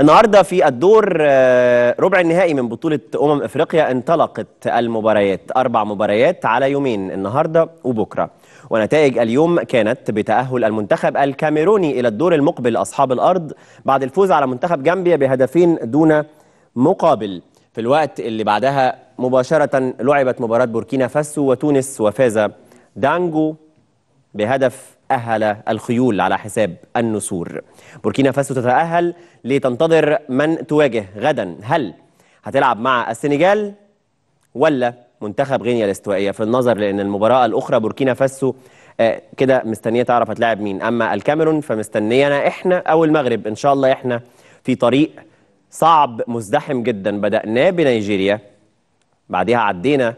النهارده في الدور آه، ربع النهائي من بطولة أمم أفريقيا انطلقت المباريات أربع مباريات على يومين النهارده وبكرة ونتائج اليوم كانت بتأهل المنتخب الكاميروني إلى الدور المقبل أصحاب الأرض بعد الفوز على منتخب جامبيا بهدفين دون مقابل في الوقت اللي بعدها مباشرة لعبت مباراة بوركينا فاسو وتونس وفاز دانجو بهدف أهل الخيول على حساب النسور بوركينا فاسو تتأهل لتنتظر من تواجه غدا هل هتلعب مع السنغال ولا منتخب غينيا الاستوائية في النظر لأن المباراة الأخرى بوركينا فاسو آه، كده مستنية تعرف هتلاعب مين أما الكاميرون فمستنينا إحنا أو المغرب إن شاء الله إحنا في طريق صعب مزدحم جدا بدأناه بنيجيريا بعدها عدينا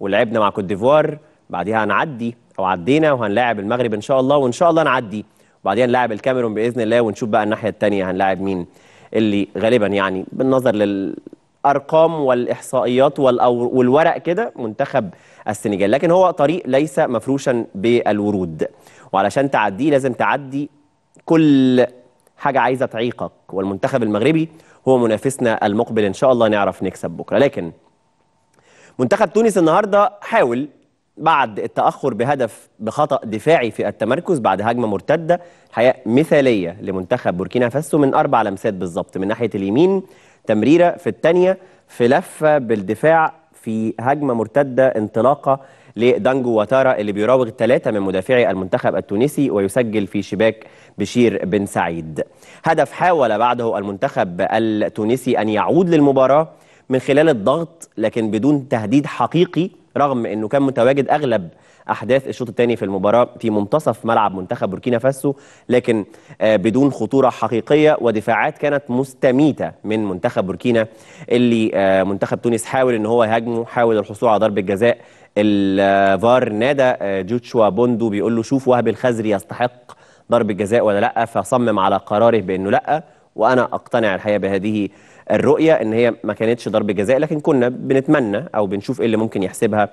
ولعبنا مع كوت ديفوار بعدها هنعدي وعدينا عدينا وهنلاعب المغرب ان شاء الله وان شاء الله نعدي وبعدين نلاعب الكاميرون باذن الله ونشوف بقى الناحيه الثانيه هنلاعب مين اللي غالبا يعني بالنظر للارقام والاحصائيات والورق كده منتخب السنغال لكن هو طريق ليس مفروشا بالورود وعلشان تعديه لازم تعدي كل حاجه عايزه تعيقك والمنتخب المغربي هو منافسنا المقبل ان شاء الله نعرف نكسب بكره لكن منتخب تونس النهارده حاول بعد التأخر بهدف بخطأ دفاعي في التمركز بعد هجمة مرتدة حياة مثالية لمنتخب بوركينا فاسو من أربع لمسات بالظبط من ناحية اليمين تمريرة في الثانية في لفة بالدفاع في هجمة مرتدة انطلاقة لدانجو واتارا اللي بيراوغ ثلاثة من مدافعي المنتخب التونسي ويسجل في شباك بشير بن سعيد هدف حاول بعده المنتخب التونسي أن يعود للمباراة من خلال الضغط لكن بدون تهديد حقيقي رغم انه كان متواجد اغلب احداث الشوط الثاني في المباراه في منتصف ملعب منتخب بوركينا فاسو لكن آه، بدون خطوره حقيقيه ودفاعات كانت مستميته من منتخب بوركينا اللي آه، منتخب تونس حاول ان هو يهاجمه حاول الحصول على ضربه جزاء الفار نادى آه، جوتشوا بوندو بيقول له شوف وهب الخزري يستحق ضربه جزاء ولا لا فصمم على قراره بانه لا وانا اقتنع الحقيقه بهذه الرؤيه ان هي ما كانتش ضربه جزاء لكن كنا بنتمنى او بنشوف ايه اللي ممكن يحسبها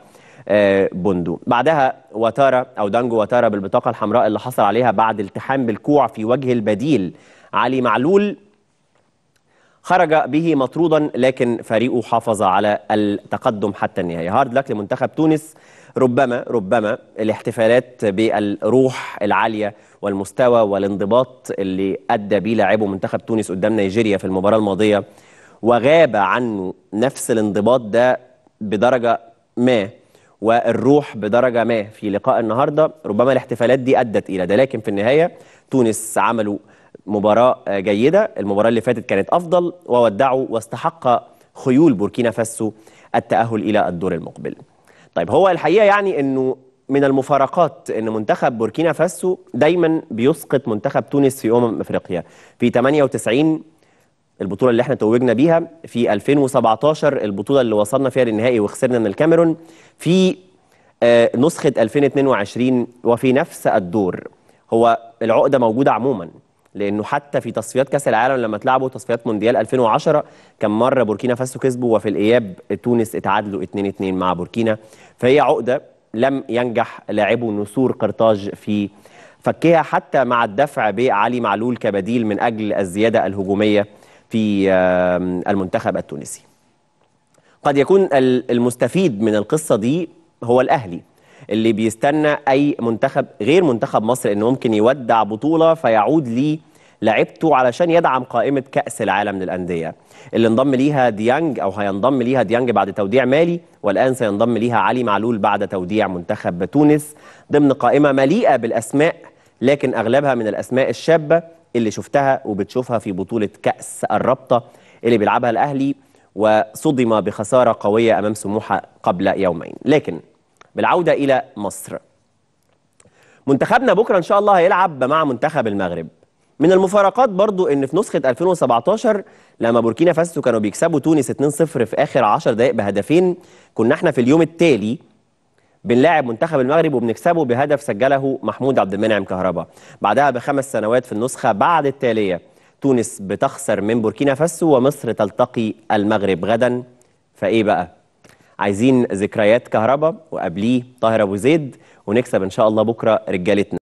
آه، بندو بعدها وتارا او دانجو وتارا بالبطاقه الحمراء اللي حصل عليها بعد التحام بالكوع في وجه البديل علي معلول خرج به مطرودا لكن فريقه حافظ على التقدم حتى النهايه هارد لك لمنتخب تونس ربما ربما الاحتفالات بالروح العاليه والمستوى والانضباط اللي ادى بيه لاعبه منتخب تونس قدام نيجيريا في المباراه الماضيه وغاب عنه نفس الانضباط ده بدرجه ما والروح بدرجه ما في لقاء النهارده ربما الاحتفالات دي ادت الى ده لكن في النهايه تونس عملوا مباراه جيده المباراه اللي فاتت كانت افضل وودعوا واستحق خيول بوركينا فاسو التاهل الى الدور المقبل طيب هو الحقيقه يعني انه من المفارقات ان منتخب بوركينا فاسو دايما بيسقط منتخب تونس في امم افريقيا في 98 البطوله اللي احنا توجنا بيها في 2017 البطوله اللي وصلنا فيها للنهائي وخسرنا من الكاميرون في آه، نسخه 2022 وفي نفس الدور هو العقده موجوده عموما لانه حتى في تصفيات كاس العالم لما تلعبوا تصفيات مونديال 2010 كان مره بوركينا فاسو كسبوا وفي الاياب تونس اتعادلوا 2-2 مع بوركينا فهي عقده لم ينجح لاعبو نسور قرطاج في فكها حتى مع الدفع بعلي معلول كبديل من اجل الزياده الهجوميه في المنتخب التونسي. قد يكون المستفيد من القصه دي هو الاهلي اللي بيستنى اي منتخب غير منتخب مصر انه ممكن يودع بطوله فيعود ليه لعبته علشان يدعم قائمه كاس العالم للانديه اللي انضم ليها ديانج او هينضم ليها ديانج بعد توديع مالي والان سينضم ليها علي معلول بعد توديع منتخب تونس ضمن قائمه مليئه بالاسماء لكن اغلبها من الاسماء الشابه اللي شفتها وبتشوفها في بطوله كاس الرابطه اللي بيلعبها الاهلي وصدم بخساره قويه امام سموحه قبل يومين لكن بالعوده الى مصر منتخبنا بكره ان شاء الله هيلعب مع منتخب المغرب من المفارقات برضو ان في نسخه 2017 لما بوركينا فاسو كانوا بيكسبوا تونس 2-0 في اخر 10 دقائق بهدفين كنا احنا في اليوم التالي بنلاعب منتخب المغرب وبنكسبه بهدف سجله محمود عبد المنعم كهربا بعدها بخمس سنوات في النسخه بعد التاليه تونس بتخسر من بوركينا فاسو ومصر تلتقي المغرب غدا فايه بقى عايزين ذكريات كهربا وقبليه طاهر ابو زيد ونكسب ان شاء الله بكره رجالتنا